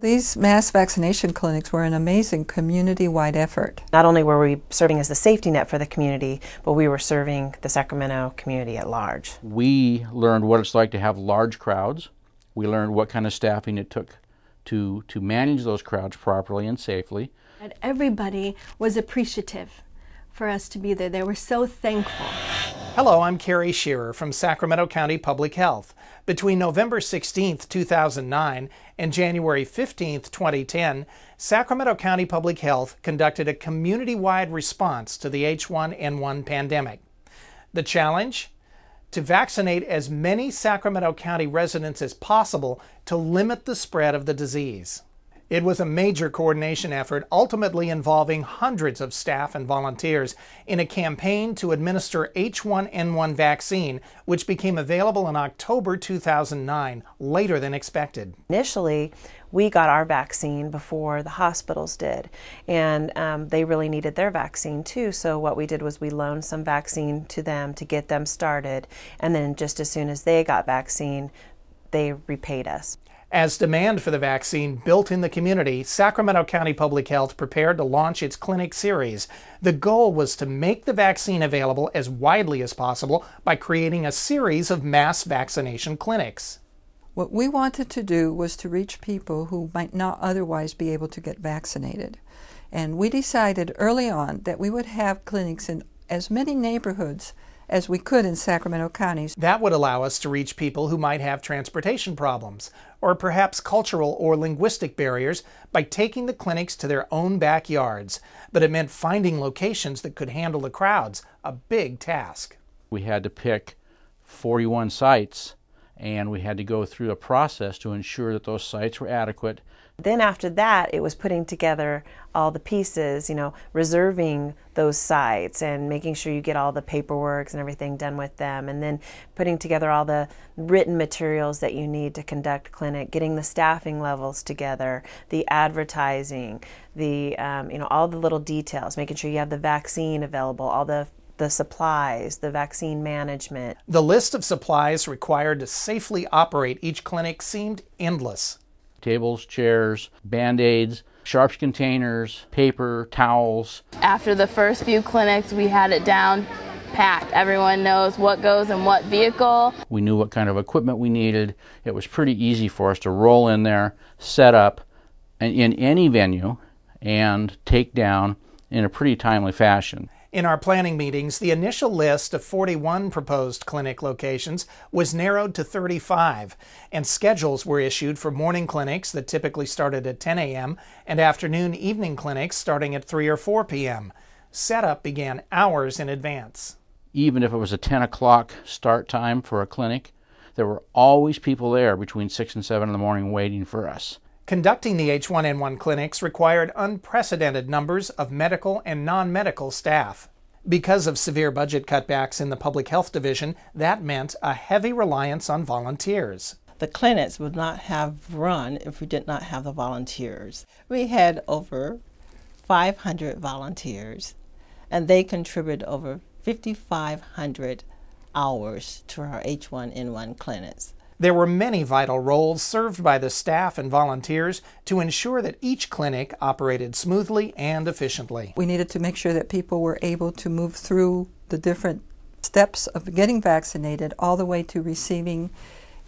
These mass vaccination clinics were an amazing community wide effort. Not only were we serving as the safety net for the community, but we were serving the Sacramento community at large. We learned what it's like to have large crowds. We learned what kind of staffing it took to, to manage those crowds properly and safely. And everybody was appreciative for us to be there. They were so thankful. Hello, I'm Carrie Shearer from Sacramento County Public Health. Between November 16, 2009 and January 15, 2010, Sacramento County Public Health conducted a community wide response to the H1N1 pandemic. The challenge? To vaccinate as many Sacramento County residents as possible to limit the spread of the disease. It was a major coordination effort, ultimately involving hundreds of staff and volunteers in a campaign to administer H1N1 vaccine, which became available in October 2009, later than expected. Initially, we got our vaccine before the hospitals did, and um, they really needed their vaccine too. So, what we did was we loaned some vaccine to them to get them started, and then just as soon as they got vaccine, they repaid us. As demand for the vaccine built in the community, Sacramento County Public Health prepared to launch its clinic series. The goal was to make the vaccine available as widely as possible by creating a series of mass vaccination clinics. What we wanted to do was to reach people who might not otherwise be able to get vaccinated. And we decided early on that we would have clinics in as many neighborhoods as we could in Sacramento counties. That would allow us to reach people who might have transportation problems, or perhaps cultural or linguistic barriers, by taking the clinics to their own backyards. But it meant finding locations that could handle the crowds, a big task. We had to pick 41 sites, and we had to go through a process to ensure that those sites were adequate then after that, it was putting together all the pieces, you know, reserving those sites and making sure you get all the paperwork and everything done with them, and then putting together all the written materials that you need to conduct clinic, getting the staffing levels together, the advertising, the um, you know all the little details, making sure you have the vaccine available, all the the supplies, the vaccine management. The list of supplies required to safely operate each clinic seemed endless tables, chairs, band aids, sharps containers, paper, towels. After the first few clinics, we had it down packed. Everyone knows what goes in what vehicle. We knew what kind of equipment we needed. It was pretty easy for us to roll in there, set up in any venue, and take down in a pretty timely fashion. In our planning meetings, the initial list of 41 proposed clinic locations was narrowed to 35, and schedules were issued for morning clinics that typically started at 10 a.m. and afternoon evening clinics starting at 3 or 4 p.m. Setup began hours in advance. Even if it was a 10 o'clock start time for a clinic, there were always people there between 6 and 7 in the morning waiting for us. Conducting the H1N1 clinics required unprecedented numbers of medical and non medical staff. Because of severe budget cutbacks in the public health division, that meant a heavy reliance on volunteers. The clinics would not have run if we did not have the volunteers. We had over 500 volunteers, and they contributed over 5,500 hours to our H1N1 clinics. There were many vital roles served by the staff and volunteers to ensure that each clinic operated smoothly and efficiently. We needed to make sure that people were able to move through the different steps of getting vaccinated all the way to receiving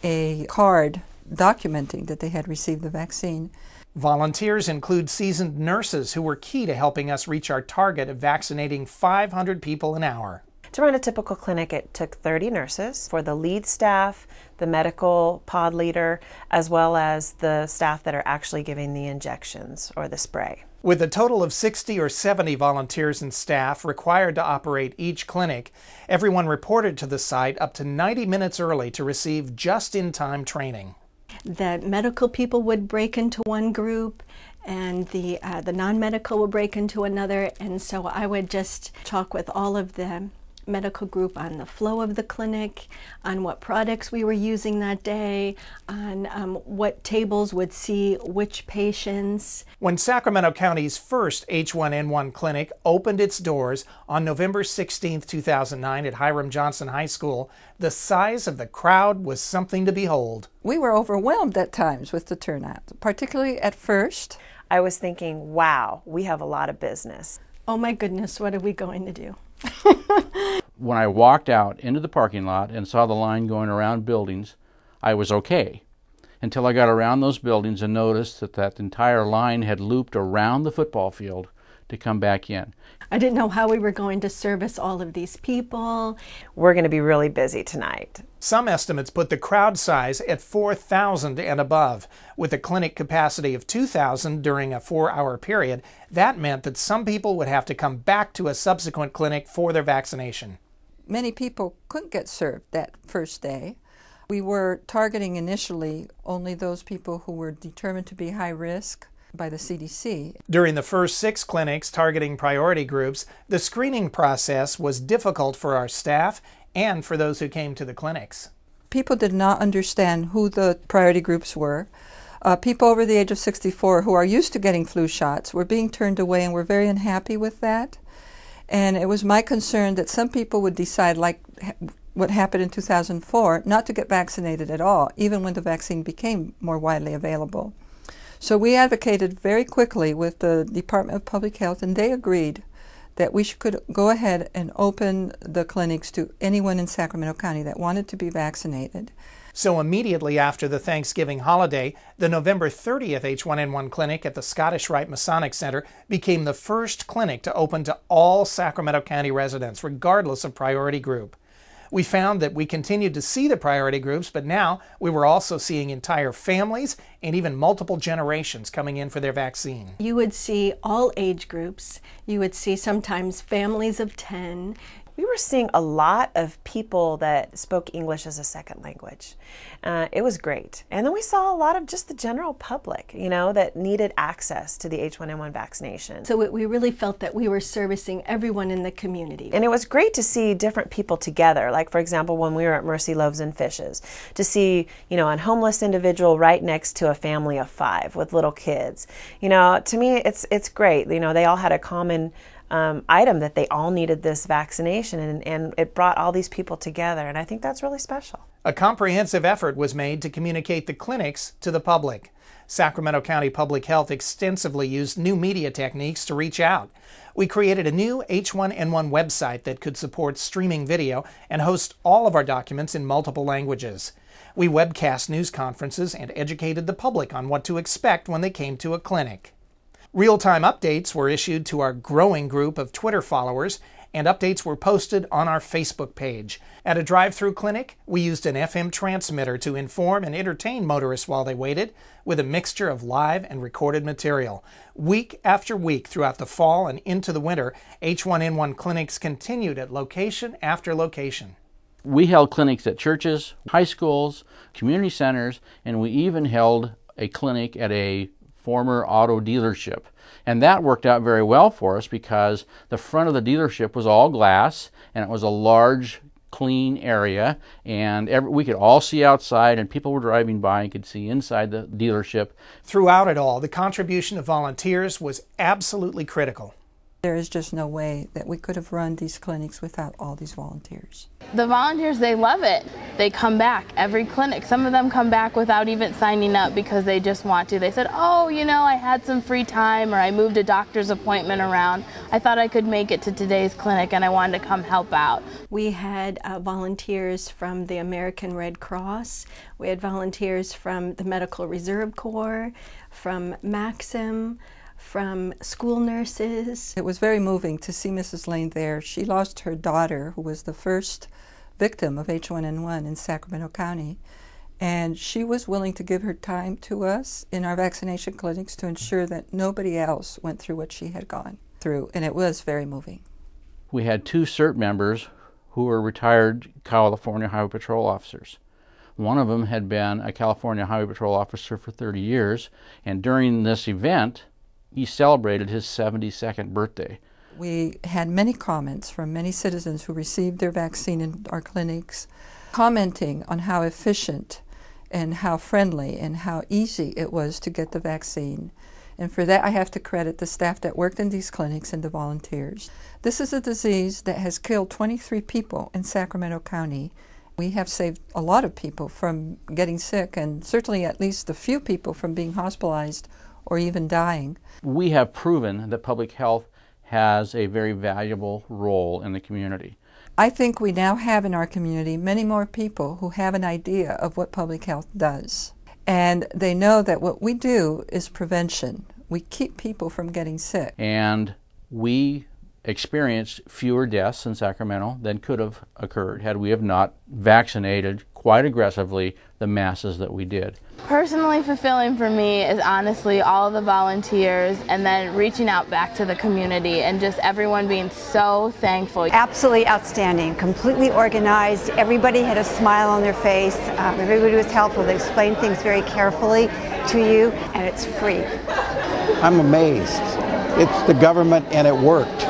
a card documenting that they had received the vaccine. Volunteers include seasoned nurses who were key to helping us reach our target of vaccinating 500 people an hour. To run a typical clinic, it took 30 nurses for the lead staff, the medical pod leader, as well as the staff that are actually giving the injections or the spray. With a total of 60 or 70 volunteers and staff required to operate each clinic, everyone reported to the site up to 90 minutes early to receive just in time training. The medical people would break into one group, and the, uh, the non medical would break into another, and so I would just talk with all of them medical group on the flow of the clinic, on what products we were using that day, on um, what tables would see which patients. When Sacramento County's first H1N1 clinic opened its doors on November 16, 2009 at Hiram Johnson High School, the size of the crowd was something to behold. We were overwhelmed at times with the turnout, particularly at first. I was thinking, wow, we have a lot of business. Oh my goodness, what are we going to do? when I walked out into the parking lot and saw the line going around buildings, I was okay until I got around those buildings and noticed that that entire line had looped around the football field to come back in. I didn't know how we were going to service all of these people. We're going to be really busy tonight. Some estimates put the crowd size at 4,000 and above. With a clinic capacity of 2,000 during a four hour period, that meant that some people would have to come back to a subsequent clinic for their vaccination. Many people couldn't get served that first day. We were targeting initially only those people who were determined to be high risk by the CDC. During the first six clinics targeting priority groups, the screening process was difficult for our staff and for those who came to the clinics. People did not understand who the priority groups were. Uh, people over the age of 64 who are used to getting flu shots were being turned away and were very unhappy with that. And it was my concern that some people would decide, like what happened in 2004, not to get vaccinated at all, even when the vaccine became more widely available. So we advocated very quickly with the Department of Public Health, and they agreed that we could go ahead and open the clinics to anyone in Sacramento County that wanted to be vaccinated. So, immediately after the Thanksgiving holiday, the November 30th H1N1 clinic at the Scottish Rite Masonic Center became the first clinic to open to all Sacramento County residents, regardless of priority group. We found that we continued to see the priority groups, but now we were also seeing entire families and even multiple generations coming in for their vaccine. You would see all age groups. You would see sometimes families of 10 we were seeing a lot of people that spoke English as a second language. Uh, it was great. And then we saw a lot of just the general public, you know, that needed access to the H1N1 vaccination. So it, we really felt that we were servicing everyone in the community. And it was great to see different people together. Like, for example, when we were at Mercy Loaves and Fishes, to see, you know, a homeless individual right next to a family of five with little kids. You know, to me, it's, it's great. You know, they all had a common um, item that they all needed this vaccination, and, and it brought all these people together. And I think that's really special. A comprehensive effort was made to communicate the clinics to the public. Sacramento County Public Health extensively used new media techniques to reach out. We created a new H1N1 website that could support streaming video and host all of our documents in multiple languages. We webcast news conferences and educated the public on what to expect when they came to a clinic. Real time updates were issued to our growing group of Twitter followers, and updates were posted on our Facebook page. At a drive through clinic, we used an FM transmitter to inform and entertain motorists while they waited with a mixture of live and recorded material. Week after week throughout the fall and into the winter, H1N1 clinics continued at location after location. We held clinics at churches, high schools, community centers, and we even held a clinic at a former auto dealership. And that worked out very well for us because the front of the dealership was all glass and it was a large clean area and every, we could all see outside and people were driving by and could see inside the dealership. Throughout it all, the contribution of volunteers was absolutely critical. There is just no way that we could have run these clinics without all these volunteers. The volunteers, they love it. They come back every clinic. Some of them come back without even signing up because they just want to. They said, oh, you know, I had some free time or I moved a doctor's appointment around. I thought I could make it to today's clinic and I wanted to come help out. We had uh, volunteers from the American Red Cross. We had volunteers from the Medical Reserve Corps, from Maxim from school nurses. It was very moving to see Mrs. Lane there. She lost her daughter, who was the first victim of H1N1 in Sacramento County. And she was willing to give her time to us in our vaccination clinics to ensure that nobody else went through what she had gone through. And it was very moving. We had two CERT members who were retired California Highway Patrol officers. One of them had been a California Highway Patrol officer for 30 years, and during this event, he celebrated his 72nd birthday. We had many comments from many citizens who received their vaccine in our clinics, commenting on how efficient and how friendly and how easy it was to get the vaccine. And for that, I have to credit the staff that worked in these clinics and the volunteers. This is a disease that has killed 23 people in Sacramento County. We have saved a lot of people from getting sick, and certainly at least a few people from being hospitalized or even dying. We have proven that public health has a very valuable role in the community. I think we now have in our community many more people who have an idea of what public health does. And they know that what we do is prevention. We keep people from getting sick. And we experienced fewer deaths in Sacramento than could have occurred had we have not vaccinated quite aggressively the masses that we did. Personally fulfilling for me is honestly all the volunteers and then reaching out back to the community and just everyone being so thankful. Absolutely outstanding, completely organized. Everybody had a smile on their face. Um, everybody was helpful. They explained things very carefully to you and it's free. I'm amazed. It's the government and it worked.